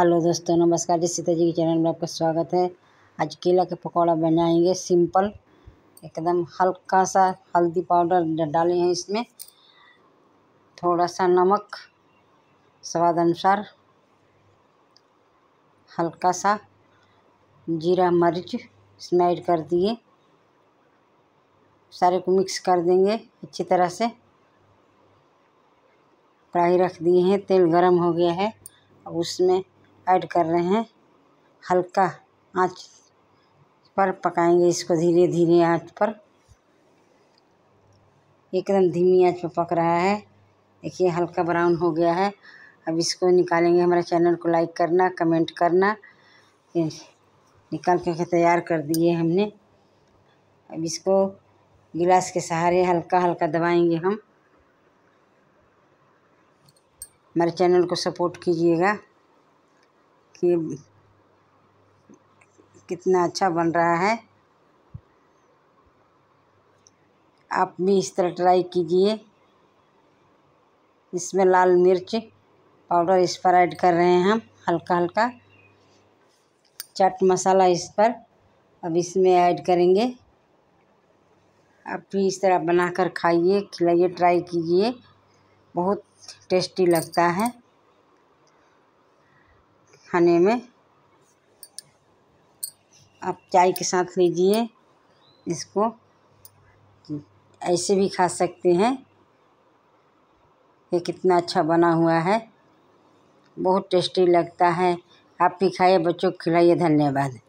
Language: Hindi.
हेलो दोस्तों नमस्कार जी सीता जी के चैनल में आपका स्वागत है आज केला के पकौड़ा बनाएंगे सिंपल एकदम हल्का सा हल्दी पाउडर डाले हैं इसमें थोड़ा सा नमक स्वाद अनुसार हल्का सा जीरा मिर्च इसमें ऐड कर दिए सारे को मिक्स कर देंगे अच्छी तरह से कढ़ाई रख दिए हैं तेल गरम हो गया है अब उसमें ऐड कर रहे हैं हल्का आँच पर पकाएंगे इसको धीरे धीरे आँच पर एकदम धीमी आँच पर पक रहा है देखिए हल्का ब्राउन हो गया है अब इसको निकालेंगे हमारे चैनल को लाइक करना कमेंट करना निकाल करके तैयार कर दिए हमने अब इसको गिलास के सहारे हल्का हल्का दबाएंगे हम हमारे चैनल को सपोर्ट कीजिएगा देखिए कितना अच्छा बन रहा है आप भी इस तरह ट्राई कीजिए इसमें लाल मिर्च पाउडर इस पर ऐड कर रहे हैं हम हल्का हल्का चाट मसाला इस पर अब इसमें ऐड करेंगे आप भी इस तरह बनाकर खाइए खिलाइए ट्राई कीजिए बहुत टेस्टी लगता है खाने में आप चाय के साथ लीजिए इसको ऐसे भी खा सकते हैं ये कितना अच्छा बना हुआ है बहुत टेस्टी लगता है आप भी खाइए बच्चों को खिलाइए धन्यवाद